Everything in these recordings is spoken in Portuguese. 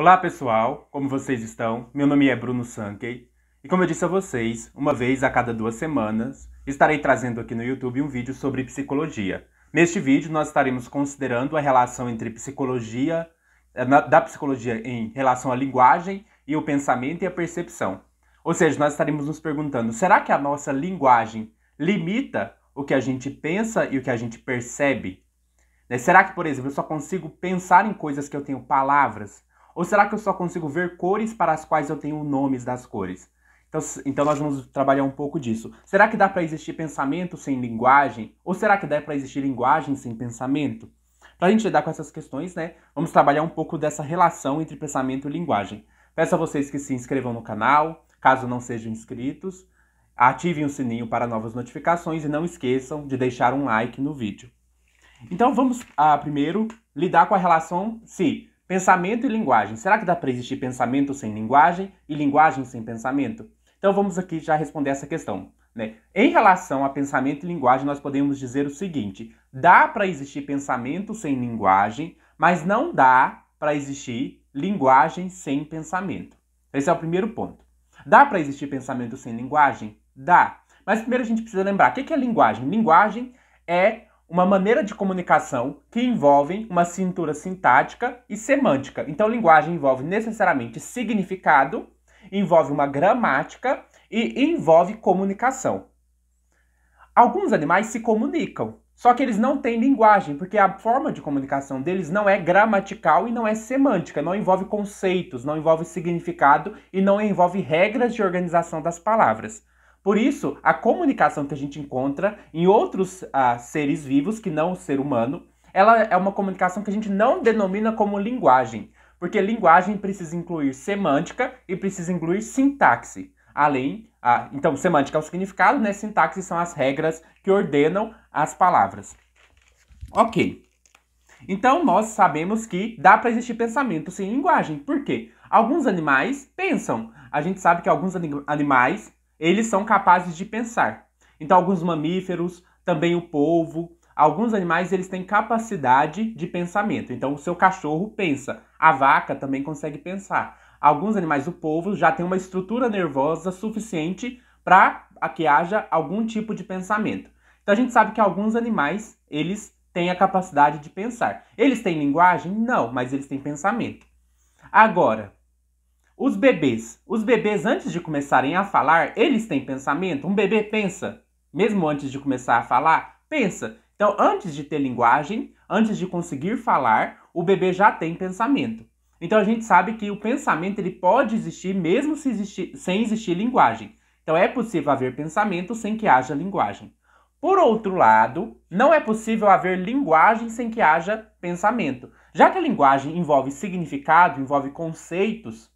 Olá pessoal, como vocês estão? Meu nome é Bruno Sankey e como eu disse a vocês, uma vez a cada duas semanas estarei trazendo aqui no YouTube um vídeo sobre psicologia. Neste vídeo nós estaremos considerando a relação entre psicologia, eh, da psicologia em relação à linguagem e o pensamento e a percepção. Ou seja, nós estaremos nos perguntando, será que a nossa linguagem limita o que a gente pensa e o que a gente percebe? Né, será que, por exemplo, eu só consigo pensar em coisas que eu tenho palavras? Ou será que eu só consigo ver cores para as quais eu tenho nomes das cores? Então, então nós vamos trabalhar um pouco disso. Será que dá para existir pensamento sem linguagem? Ou será que dá para existir linguagem sem pensamento? Para a gente lidar com essas questões, né, vamos trabalhar um pouco dessa relação entre pensamento e linguagem. Peço a vocês que se inscrevam no canal, caso não sejam inscritos, ativem o sininho para novas notificações e não esqueçam de deixar um like no vídeo. Então vamos ah, primeiro lidar com a relação se Pensamento e linguagem. Será que dá para existir pensamento sem linguagem e linguagem sem pensamento? Então vamos aqui já responder essa questão. Né? Em relação a pensamento e linguagem, nós podemos dizer o seguinte: dá para existir pensamento sem linguagem, mas não dá para existir linguagem sem pensamento. Esse é o primeiro ponto. Dá para existir pensamento sem linguagem? Dá. Mas primeiro a gente precisa lembrar: o que é linguagem? Linguagem é uma maneira de comunicação que envolvem uma cintura sintática e semântica. Então, linguagem envolve necessariamente significado, envolve uma gramática e envolve comunicação. Alguns animais se comunicam, só que eles não têm linguagem, porque a forma de comunicação deles não é gramatical e não é semântica, não envolve conceitos, não envolve significado e não envolve regras de organização das palavras. Por isso, a comunicação que a gente encontra em outros ah, seres vivos que não o ser humano, ela é uma comunicação que a gente não denomina como linguagem, porque linguagem precisa incluir semântica e precisa incluir sintaxe. Além, ah, então, semântica é o significado, né? Sintaxe são as regras que ordenam as palavras. Ok. Então, nós sabemos que dá para existir pensamento sem linguagem. Por quê? Alguns animais pensam. A gente sabe que alguns anim animais eles são capazes de pensar. Então, alguns mamíferos, também o polvo, alguns animais eles têm capacidade de pensamento. Então, o seu cachorro pensa, a vaca também consegue pensar. Alguns animais o polvo já tem uma estrutura nervosa suficiente para que haja algum tipo de pensamento. Então, a gente sabe que alguns animais eles têm a capacidade de pensar. Eles têm linguagem? Não, mas eles têm pensamento. Agora, os bebês. Os bebês, antes de começarem a falar, eles têm pensamento? Um bebê pensa, mesmo antes de começar a falar? Pensa. Então, antes de ter linguagem, antes de conseguir falar, o bebê já tem pensamento. Então, a gente sabe que o pensamento ele pode existir mesmo se existir, sem existir linguagem. Então, é possível haver pensamento sem que haja linguagem. Por outro lado, não é possível haver linguagem sem que haja pensamento. Já que a linguagem envolve significado, envolve conceitos,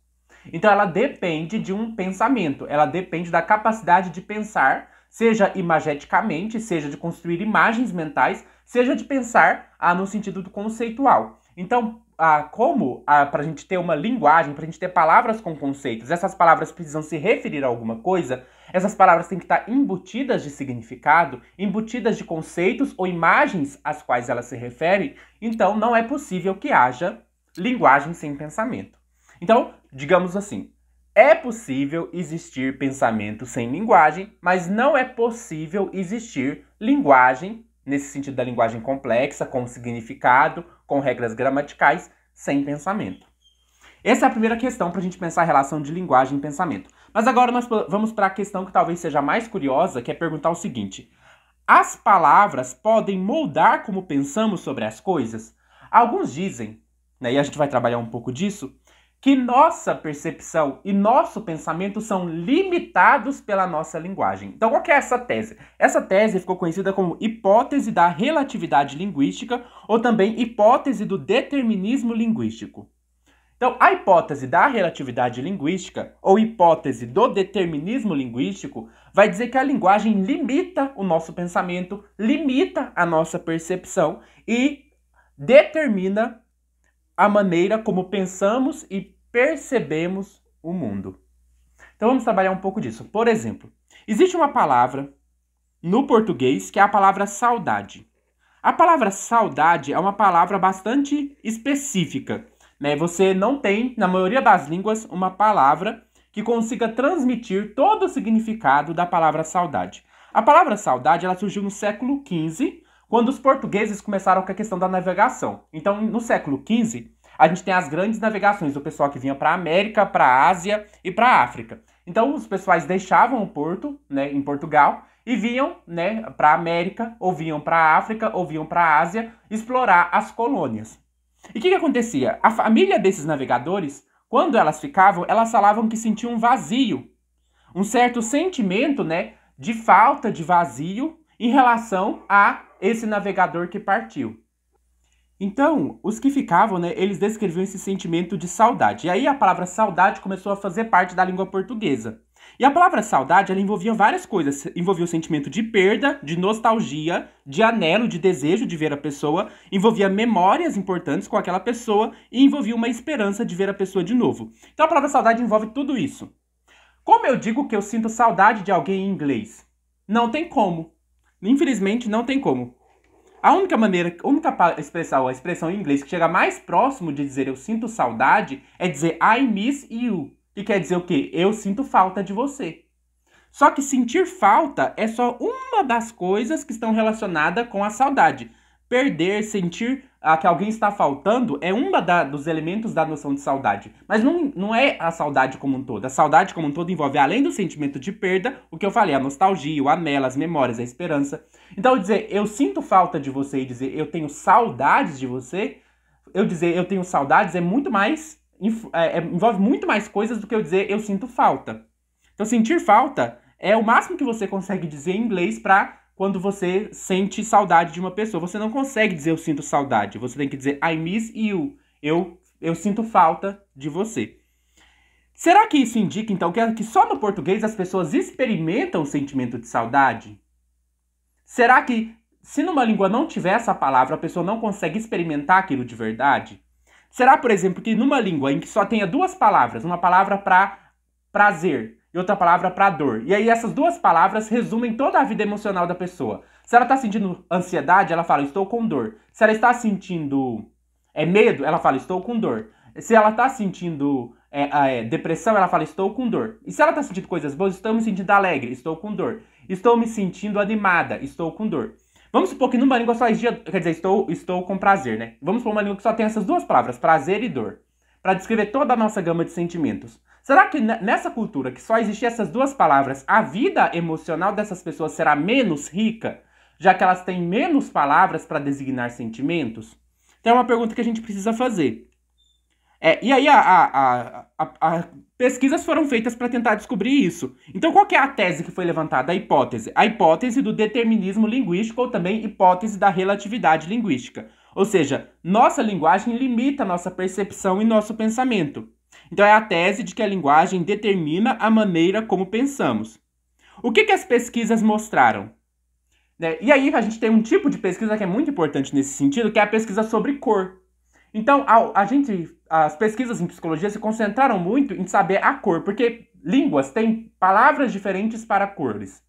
então ela depende de um pensamento, ela depende da capacidade de pensar, seja imageticamente, seja de construir imagens mentais, seja de pensar ah, no sentido do conceitual. Então, ah, como ah, para a gente ter uma linguagem, para a gente ter palavras com conceitos, essas palavras precisam se referir a alguma coisa, essas palavras têm que estar embutidas de significado, embutidas de conceitos ou imagens às quais elas se referem, então não é possível que haja linguagem sem pensamento. Então, digamos assim, é possível existir pensamento sem linguagem, mas não é possível existir linguagem, nesse sentido da linguagem complexa, com significado, com regras gramaticais, sem pensamento. Essa é a primeira questão para a gente pensar a relação de linguagem e pensamento. Mas agora nós vamos para a questão que talvez seja mais curiosa, que é perguntar o seguinte: as palavras podem moldar como pensamos sobre as coisas? Alguns dizem, né, e a gente vai trabalhar um pouco disso, que nossa percepção e nosso pensamento são limitados pela nossa linguagem. Então, qual é essa tese? Essa tese ficou conhecida como hipótese da relatividade linguística ou também hipótese do determinismo linguístico. Então, a hipótese da relatividade linguística ou hipótese do determinismo linguístico vai dizer que a linguagem limita o nosso pensamento, limita a nossa percepção e determina a maneira como pensamos e percebemos o mundo. Então vamos trabalhar um pouco disso. Por exemplo, existe uma palavra no português que é a palavra saudade. A palavra saudade é uma palavra bastante específica. Né? Você não tem, na maioria das línguas, uma palavra que consiga transmitir todo o significado da palavra saudade. A palavra saudade ela surgiu no século XV, quando os portugueses começaram com a questão da navegação. Então, no século XV, a gente tem as grandes navegações, o pessoal que vinha para a América, para a Ásia e para a África. Então os pessoais deixavam o porto, né, em Portugal, e vinham, né, para a América, ou vinham para a África, ou vinham para a Ásia explorar as colônias. E o que, que acontecia? A família desses navegadores, quando elas ficavam, elas falavam que sentiam um vazio, um certo sentimento, né, de falta de vazio em relação a esse navegador que partiu. Então, os que ficavam, né, eles descreviam esse sentimento de saudade. E aí a palavra saudade começou a fazer parte da língua portuguesa. E a palavra saudade, ela envolvia várias coisas. Envolvia o sentimento de perda, de nostalgia, de anelo, de desejo de ver a pessoa, envolvia memórias importantes com aquela pessoa e envolvia uma esperança de ver a pessoa de novo. Então a palavra saudade envolve tudo isso. Como eu digo que eu sinto saudade de alguém em inglês? Não tem como. Infelizmente, não tem como. A única maneira, a única expressão, a expressão em inglês que chega mais próximo de dizer eu sinto saudade é dizer I miss you, que quer dizer o quê? Eu sinto falta de você. Só que sentir falta é só uma das coisas que estão relacionadas com a saudade perder, sentir ah, que alguém está faltando é um dos elementos da noção de saudade. Mas não, não é a saudade como um todo. A saudade como um todo envolve, além do sentimento de perda, o que eu falei, a nostalgia, o anel, as memórias, a esperança. Então, dizer eu sinto falta de você e dizer eu tenho saudades de você, eu dizer eu tenho saudades é muito mais. É, é, envolve muito mais coisas do que eu dizer eu sinto falta. Então, sentir falta é o máximo que você consegue dizer em inglês para quando você sente saudade de uma pessoa. Você não consegue dizer eu sinto saudade. Você tem que dizer I miss you. Eu, eu sinto falta de você. Será que isso indica, então, que só no português as pessoas experimentam o sentimento de saudade? Será que, se numa língua não tiver essa palavra, a pessoa não consegue experimentar aquilo de verdade? Será, por exemplo, que numa língua em que só tenha duas palavras, uma palavra para prazer e outra palavra para dor. E aí essas duas palavras resumem toda a vida emocional da pessoa. Se ela está sentindo ansiedade, ela fala estou com dor. Se ela está sentindo é medo, ela fala estou com dor. Se ela está sentindo é, é, depressão, ela fala estou com dor. E se ela está sentindo coisas boas, estou me sentindo alegre, estou com dor. Estou me sentindo animada, estou com dor. Vamos supor que numa língua só existe, quer dizer, estou, estou com prazer, né? Vamos supor uma língua que só tem essas duas palavras, prazer e dor, para descrever toda a nossa gama de sentimentos. Será que nessa cultura que só existem essas duas palavras, a vida emocional dessas pessoas será menos rica, já que elas têm menos palavras para designar sentimentos? Então é uma pergunta que a gente precisa fazer. É, e aí a, a, a, a, pesquisas foram feitas para tentar descobrir isso. Então qual é a tese que foi levantada? A hipótese. A hipótese do determinismo linguístico ou também hipótese da relatividade linguística. Ou seja, nossa linguagem limita nossa percepção e nosso pensamento. Então, é a tese de que a linguagem determina a maneira como pensamos. O que, que as pesquisas mostraram? Né? E aí, a gente tem um tipo de pesquisa que é muito importante nesse sentido, que é a pesquisa sobre cor. Então, a, a gente, as pesquisas em psicologia se concentraram muito em saber a cor, porque línguas têm palavras diferentes para cores.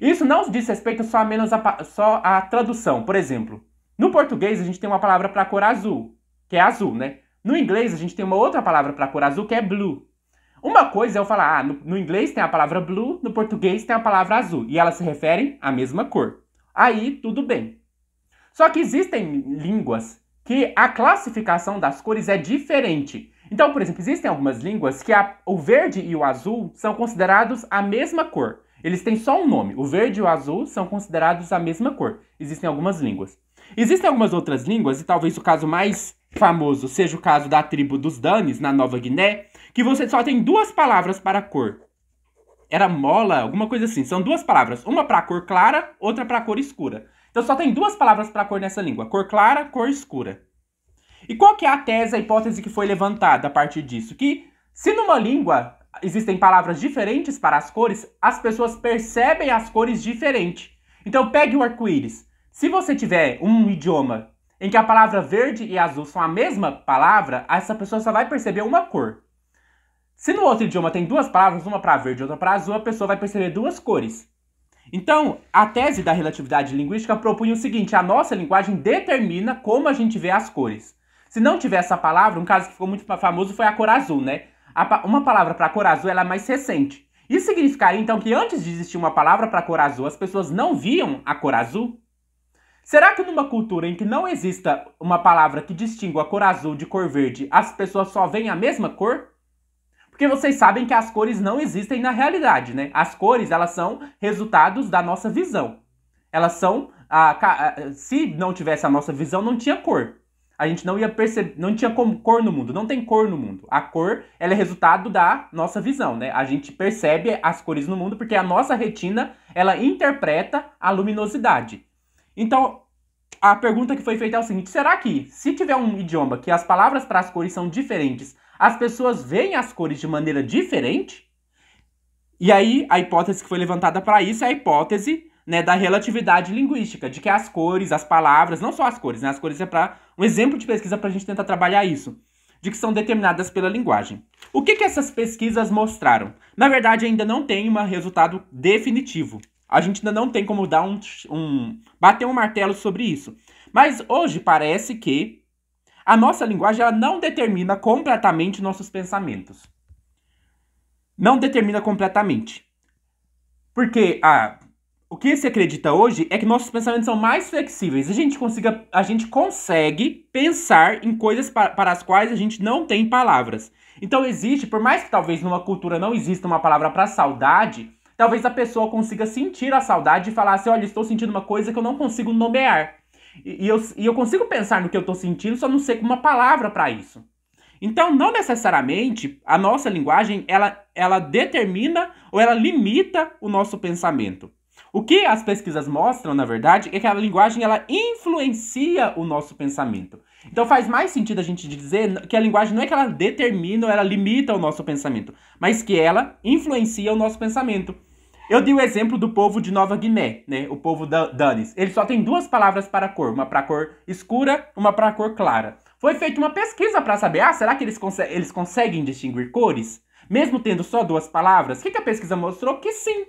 Isso não diz respeito só menos a, só à tradução. Por exemplo, no português a gente tem uma palavra para cor azul, que é azul, né? No inglês, a gente tem uma outra palavra para cor azul que é blue. Uma coisa é eu falar, ah, no, no, inglês tem a palavra blue, no português tem a palavra azul, e elas se referem à mesma cor. Aí tudo bem. Só que existem línguas que a classificação das cores é diferente. Então, por exemplo, existem algumas línguas que a, o verde e o azul são considerados a mesma cor. Eles têm só um nome. O verde e o azul são considerados a mesma cor. Existem algumas línguas. Existem algumas outras línguas, e talvez o caso mais famoso seja o caso da tribo dos Danes, na Nova Guiné, que você só tem duas palavras para cor. Era mola, alguma coisa assim. São duas palavras. Uma para cor clara, outra para cor escura. Então só tem duas palavras para cor nessa língua: cor clara, cor escura. E qual que é a tese, a hipótese que foi levantada a partir disso? Que se numa língua existem palavras diferentes para as cores, as pessoas percebem as cores diferente. Então pegue o arco-íris. Se você tiver um idioma em que a palavra verde e azul são a mesma palavra, essa pessoa só vai perceber uma cor. Se no outro idioma tem duas palavras, uma para verde e outra para azul, a pessoa vai perceber duas cores. Então, a tese da relatividade linguística propunha o seguinte: a nossa linguagem determina como a gente vê as cores. Se não tiver essa palavra, um caso que ficou muito famoso foi a cor azul, né? uma palavra para cor azul ela é mais recente. Isso significaria então que antes de existir uma palavra para cor azul, as pessoas não viam a cor azul? Será que numa cultura em que não exista uma palavra que distinga a cor azul de cor verde, as pessoas só veem a mesma cor? Porque vocês sabem que as cores não existem na realidade, né? As cores, elas são resultados da nossa visão. Elas são a, a, se não tivesse a nossa visão, não tinha cor. A gente não ia perceber, não tinha como, cor no mundo, não tem cor no mundo. A cor, ela é resultado da nossa visão, né? A gente percebe as cores no mundo porque a nossa retina, ela interpreta a luminosidade. Então, a pergunta que foi feita é o seguinte: será que, se tiver um idioma que as palavras para as cores são diferentes, as pessoas veem as cores de maneira diferente? E aí, a hipótese que foi levantada para isso é a hipótese né, da relatividade linguística, de que as cores, as palavras, não só as cores, né, as cores é para um exemplo de pesquisa para a gente tentar trabalhar isso, de que são determinadas pela linguagem. O que, que essas pesquisas mostraram? Na verdade, ainda não tem um resultado definitivo, a gente ainda não tem como dar um, um bater um martelo sobre isso. Mas hoje parece que a nossa linguagem ela não determina completamente nossos pensamentos. Não determina completamente. Porque o que se acredita hoje é que nossos pensamentos são mais flexíveis. A gente, consiga, a gente consegue pensar em coisas pa para as quais a gente não tem palavras. Então existe, por mais que talvez numa cultura não exista uma palavra para saudade, talvez a pessoa consiga sentir a saudade e falar assim: olha, estou sentindo uma coisa que eu não consigo nomear. E, eu, e eu consigo pensar no que eu estou sentindo, só não sei uma palavra para isso. Então, não necessariamente a nossa linguagem ela, ela determina ou ela limita o nosso pensamento. O que as pesquisas mostram, na verdade, é que a linguagem ela influencia o nosso pensamento. Então faz mais sentido a gente dizer que a linguagem não é que ela determina ou ela limita o nosso pensamento, mas que ela influencia o nosso pensamento. Eu dei o exemplo do povo de Nova Guiné, né? O povo da Danis. Ele só tem duas palavras para cor, uma para cor escura, uma para cor clara. Foi feita uma pesquisa para saber, ah, será que eles, eles conseguem distinguir cores? Mesmo tendo só duas palavras, o que, que a pesquisa mostrou? Que sim,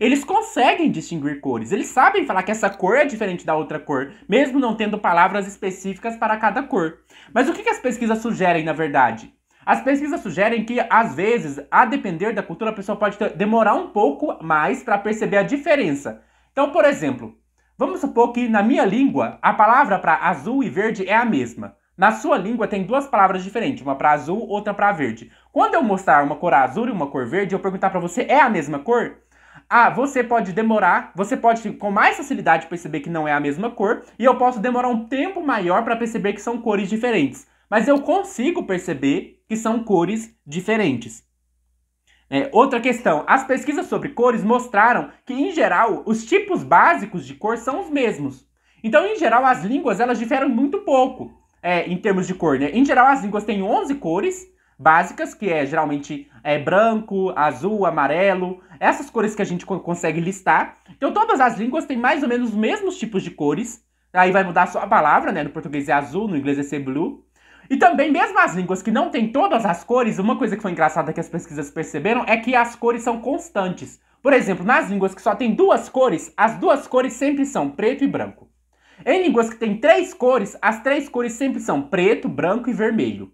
eles conseguem distinguir cores, eles sabem falar que essa cor é diferente da outra cor, mesmo não tendo palavras específicas para cada cor. Mas o que, as pesquisas sugerem, na verdade? As pesquisas sugerem que, às vezes, a depender da cultura, a pessoa pode ter, demorar um pouco mais para perceber a diferença. Então, por exemplo, vamos supor que na minha língua a palavra para azul e verde é a mesma. Na sua língua tem duas palavras diferentes, uma para azul, outra para verde. Quando eu mostrar uma cor azul e uma cor verde, eu perguntar para você é a mesma cor, ah, você pode demorar, você pode com mais facilidade perceber que não é a mesma cor, e eu posso demorar um tempo maior para perceber que são cores diferentes. Mas eu consigo perceber que são cores diferentes. É, outra questão: as pesquisas sobre cores mostraram que, em geral, os tipos básicos de cor são os mesmos. Então, em geral, as línguas elas diferem muito pouco é, em termos de cor. Né? Em geral, as línguas têm 11 cores básicas, que é geralmente é, branco, azul, amarelo, essas cores que a gente consegue listar. Então todas as línguas têm mais ou menos os mesmos tipos de cores. Aí vai mudar só a palavra, né? No português é azul, no inglês é ser blue. E também, mesmo as línguas que não têm todas as cores, uma coisa que foi engraçada que as pesquisas perceberam é que as cores são constantes. Por exemplo, nas línguas que só tem duas cores, as duas cores sempre são preto e branco. Em línguas que têm três cores, as três cores sempre são preto, branco e vermelho.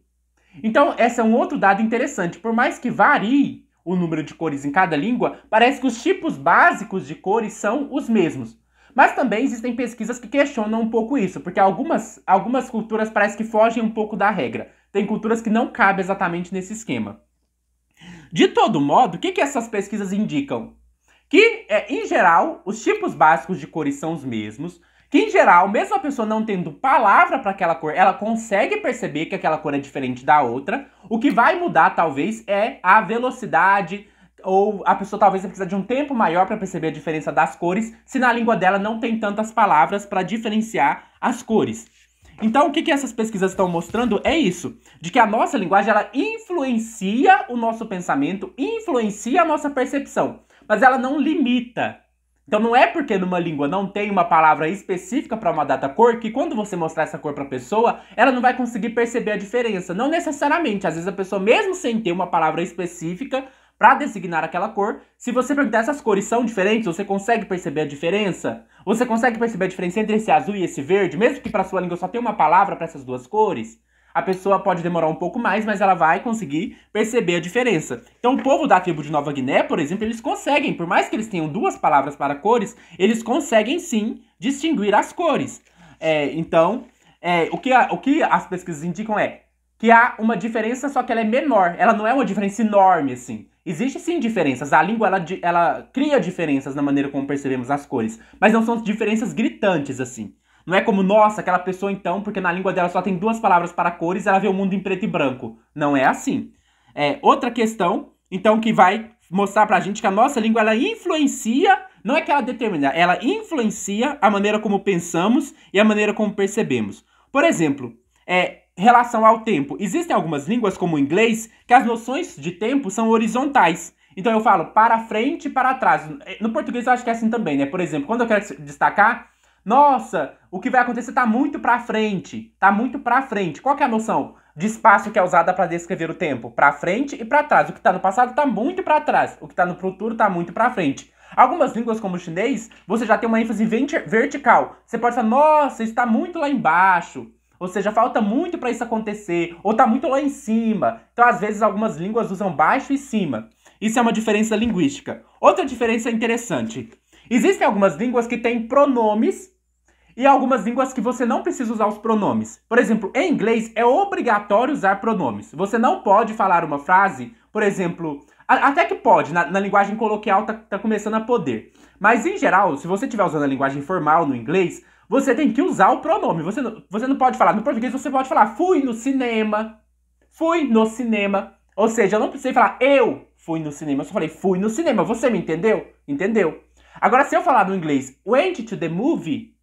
Então, esse é um outro dado interessante. Por mais que varie o número de cores em cada língua, parece que os tipos básicos de cores são os mesmos. Mas também existem pesquisas que questionam um pouco isso, porque algumas, algumas culturas parece que fogem um pouco da regra. Tem culturas que não cabem exatamente nesse esquema. De todo modo, o que, que essas pesquisas indicam? Que, é, em geral, os tipos básicos de cores são os mesmos, que em geral, mesmo a pessoa não tendo palavra para aquela cor, ela consegue perceber que aquela cor é diferente da outra. O que vai mudar talvez é a velocidade ou a pessoa talvez precisa de um tempo maior para perceber a diferença das cores, se na língua dela não tem tantas palavras para diferenciar as cores. Então, o que, que essas pesquisas estão mostrando é isso, de que a nossa linguagem ela influencia o nosso pensamento, influencia a nossa percepção, mas ela não limita então não é porque numa língua não tem uma palavra específica para uma data cor que quando você mostrar essa cor para a pessoa, ela não vai conseguir perceber a diferença. Não necessariamente, às vezes a pessoa mesmo sem ter uma palavra específica para designar aquela cor, se você perguntar essas cores são diferentes, você consegue perceber a diferença? Você consegue perceber a diferença entre esse azul e esse verde, mesmo que para sua língua só tenha uma palavra para essas duas cores? A pessoa pode demorar um pouco mais, mas ela vai conseguir perceber a diferença. Então, o povo da tribo de Nova Guiné, por exemplo, eles conseguem, por mais que eles tenham duas palavras para cores, eles conseguem sim distinguir as cores. É, então, é, o, que a, o que as pesquisas indicam é que há uma diferença, só que ela é menor. Ela não é uma diferença enorme, assim. Existe sim diferenças. A língua ela, ela cria diferenças na maneira como percebemos as cores, mas não são diferenças gritantes, assim. Não é como, nossa, aquela pessoa então, porque na língua dela só tem duas palavras para cores, ela vê o mundo em preto e branco. Não é assim. É outra questão, então, que vai mostrar pra gente que a nossa língua ela influencia, não é que ela determina, ela influencia a maneira como pensamos e a maneira como percebemos. Por exemplo, é, relação ao tempo. Existem algumas línguas, como o inglês, que as noções de tempo são horizontais. Então eu falo para frente e para trás. No português eu acho que é assim também, né? Por exemplo, quando eu quero destacar nossa, o que vai acontecer tá muito pra frente. Tá muito pra frente. Qual que é a noção de espaço que é usada para descrever o tempo? Pra frente e para trás. O que tá no passado tá muito para trás. O que tá no futuro tá muito pra frente. Algumas línguas, como o chinês, você já tem uma ênfase vertical. Você pode falar, nossa, está muito lá embaixo. Ou seja, falta muito para isso acontecer. Ou tá muito lá em cima. Então, às vezes, algumas línguas usam baixo e cima. Isso é uma diferença linguística. Outra diferença interessante Existem algumas línguas que têm pronomes e algumas línguas que você não precisa usar os pronomes. Por exemplo, em inglês é obrigatório usar pronomes. Você não pode falar uma frase, por exemplo, até que pode, na, na linguagem coloquial tá, tá, começando a poder. Mas em geral, se você estiver usando a linguagem formal no inglês, você tem que usar o pronome. Você, você não pode falar. No português você pode falar fui no cinema. Fui no cinema. Ou seja, eu não precisei falar eu fui no cinema, eu só falei fui no cinema. Você me entendeu? Entendeu? Agora, se eu falar no inglês went to the movie,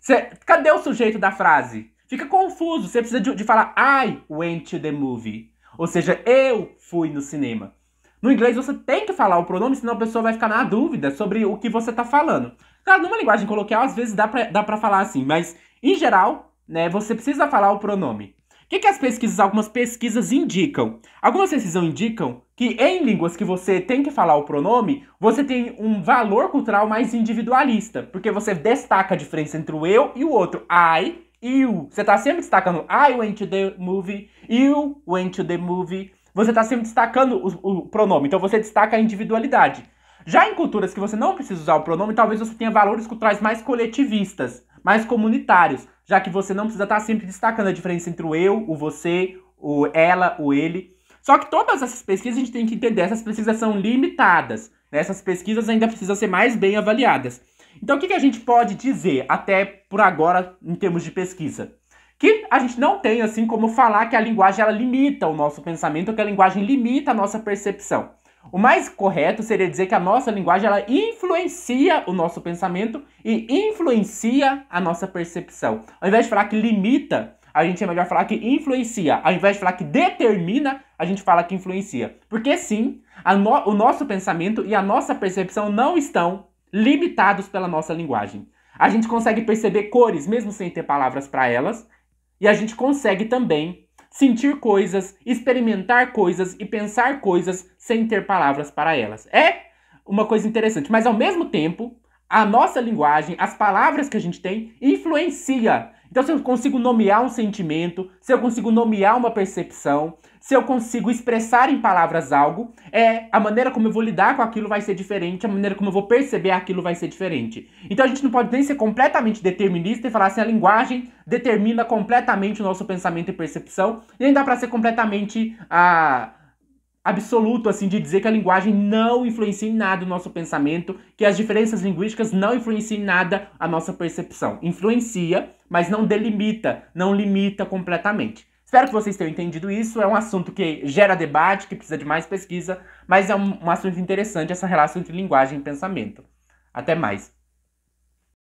cê, cadê o sujeito da frase? Fica confuso, você precisa de, de falar I went to the movie. Ou seja, eu fui no cinema. No inglês você tem que falar o pronome, senão a pessoa vai ficar na dúvida sobre o que você tá falando. Cara, numa linguagem coloquial, às vezes dá pra, dá pra falar assim, mas em geral, né, você precisa falar o pronome. O que, que as pesquisas, algumas pesquisas indicam? Algumas pesquisas indicam que em línguas que você tem que falar o pronome, você tem um valor cultural mais individualista, porque você destaca a diferença entre o eu e o outro. I, you. Você está sempre destacando I went to the movie, you went to the movie. Você está sempre destacando o, o pronome, então você destaca a individualidade. Já em culturas que você não precisa usar o pronome, talvez você tenha valores culturais mais coletivistas mais comunitários, já que você não precisa estar sempre destacando a diferença entre o eu, o você, o ela, o ele. Só que todas essas pesquisas a gente tem que entender, essas pesquisas são limitadas. Né? Essas pesquisas ainda precisam ser mais bem avaliadas. Então, o que, que a gente pode dizer, até por agora, em termos de pesquisa? Que a gente não tem, assim, como falar que a linguagem ela limita o nosso pensamento, que a linguagem limita a nossa percepção. O mais correto seria dizer que a nossa linguagem ela influencia o nosso pensamento e influencia a nossa percepção. Ao invés de falar que limita, a gente é melhor falar que influencia. Ao invés de falar que determina, a gente fala que influencia. Porque sim, no, o nosso pensamento e a nossa percepção não estão limitados pela nossa linguagem. A gente consegue perceber cores mesmo sem ter palavras para elas, e a gente consegue também sentir coisas, experimentar coisas e pensar coisas sem ter palavras para elas. É uma coisa interessante, mas ao mesmo tempo, a nossa linguagem, as palavras que a gente tem, influencia então, se eu consigo nomear um sentimento, se eu consigo nomear uma percepção, se eu consigo expressar em palavras algo, é a maneira como eu vou lidar com aquilo vai ser diferente, a maneira como eu vou perceber aquilo vai ser diferente. Então, a gente não pode nem ser completamente determinista e falar assim: a linguagem determina completamente o nosso pensamento e percepção, e nem dá para ser completamente a. Ah, absoluto assim de dizer que a linguagem não influencia em nada o nosso pensamento, que as diferenças linguísticas não influenciam em nada a nossa percepção. Influencia, mas não delimita, não limita completamente. Espero que vocês tenham entendido isso. É um assunto que gera debate, que precisa de mais pesquisa, mas é um, um assunto interessante essa relação entre linguagem e pensamento. Até mais.